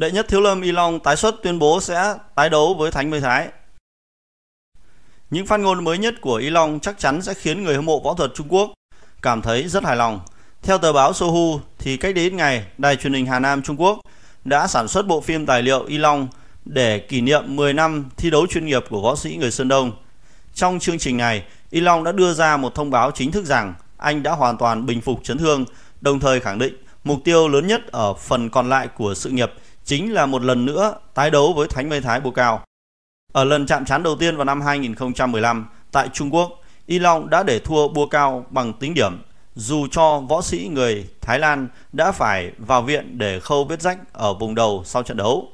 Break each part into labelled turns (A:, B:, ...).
A: Đệ nhất Thiếu Lâm Y Long tái xuất tuyên bố sẽ tái đấu với Thánh mười Thái. Những phát ngôn mới nhất của Y Long chắc chắn sẽ khiến người hâm mộ võ thuật Trung Quốc cảm thấy rất hài lòng. Theo tờ báo Sohu thì cách đây ít ngày, đài truyền hình Hà Nam Trung Quốc đã sản xuất bộ phim tài liệu Y Long để kỷ niệm 10 năm thi đấu chuyên nghiệp của võ sĩ người Sơn Đông. Trong chương trình này, Y Long đã đưa ra một thông báo chính thức rằng anh đã hoàn toàn bình phục chấn thương, đồng thời khẳng định mục tiêu lớn nhất ở phần còn lại của sự nghiệp chính là một lần nữa tái đấu với Thánh Mây Thái Bồ Cao. Ở lần chạm trán đầu tiên vào năm 2015 tại Trung Quốc, Y Long đã để thua Bua Cao bằng tính điểm, dù cho võ sĩ người Thái Lan đã phải vào viện để khâu vết rách ở vùng đầu sau trận đấu.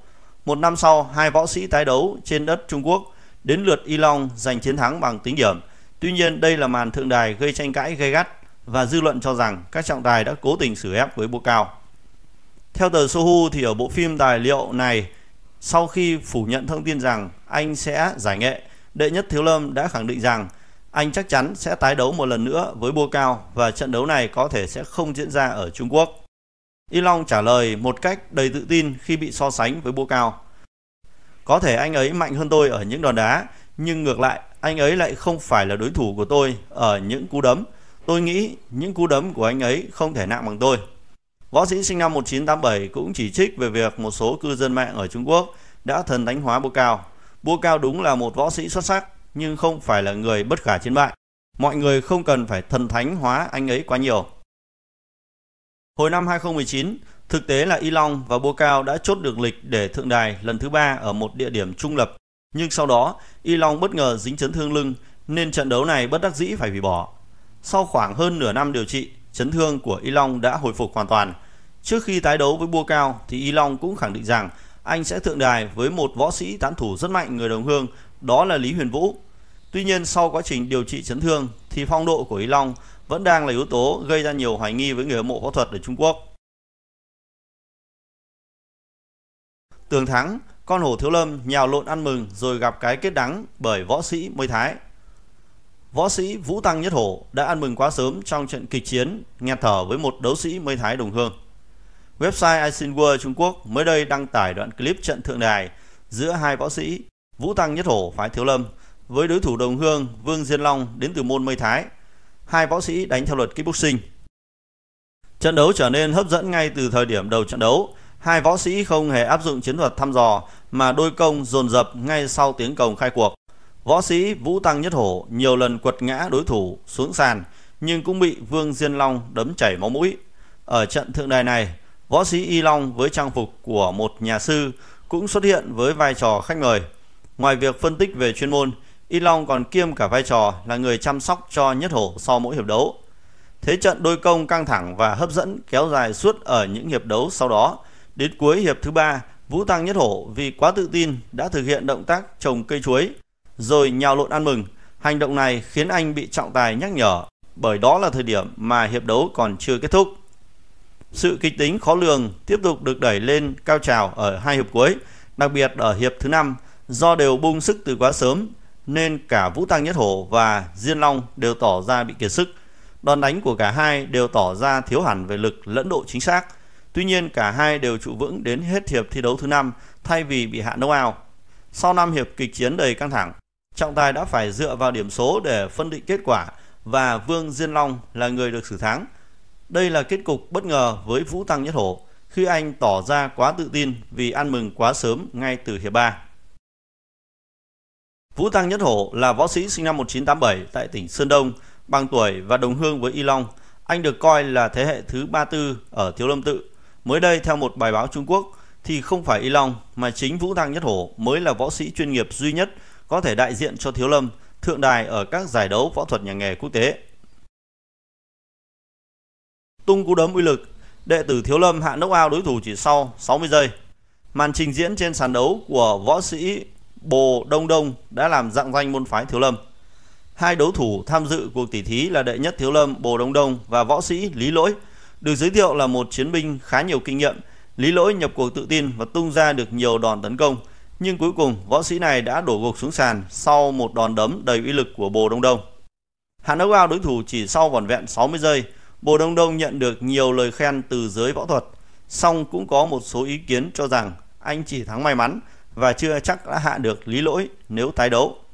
A: Một năm sau, hai võ sĩ tái đấu trên đất Trung Quốc, đến lượt Y Long giành chiến thắng bằng tính điểm. Tuy nhiên, đây là màn thượng đài gây tranh cãi gây gắt và dư luận cho rằng các trọng tài đã cố tình xử ép với Bua Cao. Theo tờ Sohu thì ở bộ phim tài liệu này, sau khi phủ nhận thông tin rằng anh sẽ giải nghệ, đệ nhất Thiếu Lâm đã khẳng định rằng anh chắc chắn sẽ tái đấu một lần nữa với Bua Cao và trận đấu này có thể sẽ không diễn ra ở Trung Quốc. Y Long trả lời một cách đầy tự tin khi bị so sánh với Bua Cao. Có thể anh ấy mạnh hơn tôi ở những đòn đá, nhưng ngược lại, anh ấy lại không phải là đối thủ của tôi ở những cú đấm. Tôi nghĩ những cú đấm của anh ấy không thể nặng bằng tôi. Võ sĩ sinh năm 1987 cũng chỉ trích về việc một số cư dân mạng ở Trung Quốc đã thần thánh hóa Bô Cao. Bô Cao đúng là một võ sĩ xuất sắc, nhưng không phải là người bất khả chiến bại. Mọi người không cần phải thần thánh hóa anh ấy quá nhiều. Hồi năm 2019, thực tế là Y Long và Bô Cao đã chốt được lịch để thượng đài lần thứ ba ở một địa điểm trung lập. Nhưng sau đó, Y Long bất ngờ dính chấn thương lưng nên trận đấu này bất đắc dĩ phải hủy bỏ. Sau khoảng hơn nửa năm điều trị, chấn thương của Y Long đã hồi phục hoàn toàn. Trước khi tái đấu với Bua Cao thì Y Long cũng khẳng định rằng anh sẽ thượng đài với một võ sĩ tán thủ rất mạnh người đồng hương, đó là Lý Huyền Vũ. Tuy nhiên sau quá trình điều trị chấn thương thì phong độ của Y Long vẫn đang là yếu tố gây ra nhiều hoài nghi với người hâm mộ võ thuật ở Trung Quốc. Tường thắng, con hổ thiếu lâm nhào lộn ăn mừng rồi gặp cái kết đắng bởi võ sĩ mây thái. Võ sĩ Vũ Tăng Nhất Hổ đã ăn mừng quá sớm trong trận kịch chiến nghẹt thở với một đấu sĩ Mây Thái Đồng Hương. Website Aisin World Trung Quốc mới đây đăng tải đoạn clip trận thượng đài giữa hai võ sĩ Vũ Tăng Nhất Hổ phái Thiếu Lâm với đối thủ Đồng Hương Vương Diên Long đến từ môn Mây Thái. Hai võ sĩ đánh theo luật kickboxing. Trận đấu trở nên hấp dẫn ngay từ thời điểm đầu trận đấu. Hai võ sĩ không hề áp dụng chiến thuật thăm dò mà đôi công dồn dập ngay sau tiếng cồng khai cuộc. Võ sĩ Vũ Tăng Nhất Hổ nhiều lần quật ngã đối thủ xuống sàn nhưng cũng bị Vương Diên Long đấm chảy máu mũi. Ở trận thượng đài này, võ sĩ Y Long với trang phục của một nhà sư cũng xuất hiện với vai trò khách mời. Ngoài việc phân tích về chuyên môn, Y Long còn kiêm cả vai trò là người chăm sóc cho Nhất Hổ sau mỗi hiệp đấu. Thế trận đôi công căng thẳng và hấp dẫn kéo dài suốt ở những hiệp đấu sau đó. Đến cuối hiệp thứ ba, Vũ Tăng Nhất Hổ vì quá tự tin đã thực hiện động tác trồng cây chuối rồi nhào lộn ăn mừng. Hành động này khiến anh bị trọng tài nhắc nhở bởi đó là thời điểm mà hiệp đấu còn chưa kết thúc. Sự kịch tính khó lường tiếp tục được đẩy lên cao trào ở hai hiệp cuối, đặc biệt ở hiệp thứ năm do đều bung sức từ quá sớm nên cả Vũ Tăng Nhất Hổ và Diên Long đều tỏ ra bị kiệt sức. Đòn đánh của cả hai đều tỏ ra thiếu hẳn về lực lẫn độ chính xác. Tuy nhiên cả hai đều trụ vững đến hết hiệp thi đấu thứ năm thay vì bị hạ nâu ao. Sau năm hiệp kịch chiến đầy căng thẳng, Trọng tài đã phải dựa vào điểm số để phân định kết quả và Vương Diên Long là người được xử thắng. Đây là kết cục bất ngờ với Vũ Tăng Nhất Hổ khi anh tỏ ra quá tự tin vì ăn mừng quá sớm ngay từ hiệp 3. Vũ Tăng Nhất Hổ là võ sĩ sinh năm 1987 tại tỉnh Sơn Đông, bằng tuổi và đồng hương với Y Long. Anh được coi là thế hệ thứ 34 ở Thiếu Lâm Tự. Mới đây theo một bài báo Trung Quốc thì không phải Y Long mà chính Vũ Tăng Nhất Hổ mới là võ sĩ chuyên nghiệp duy nhất có thể đại diện cho Thiếu Lâm thượng đài ở các giải đấu võ thuật nhà nghề quốc tế. Tung cú đấm uy lực, đệ tử Thiếu Lâm hạ nốc ao đối thủ chỉ sau 60 giây. Màn trình diễn trên sàn đấu của võ sĩ Bồ Đông Đông đã làm dạng danh môn phái Thiếu Lâm. Hai đấu thủ tham dự cuộc tỷ thí là đệ nhất Thiếu Lâm Bồ Đông Đông và võ sĩ Lý Lỗi, được giới thiệu là một chiến binh khá nhiều kinh nghiệm. Lý Lỗi nhập cuộc tự tin và tung ra được nhiều đòn tấn công – nhưng cuối cùng, võ sĩ này đã đổ gục xuống sàn sau một đòn đấm đầy uy lực của Bồ Đông Đông. Hắn ao đối thủ chỉ sau vỏn vẹn 60 giây, Bồ Đông Đông nhận được nhiều lời khen từ giới võ thuật, song cũng có một số ý kiến cho rằng anh chỉ thắng may mắn và chưa chắc đã hạ được lý lỗi nếu tái đấu.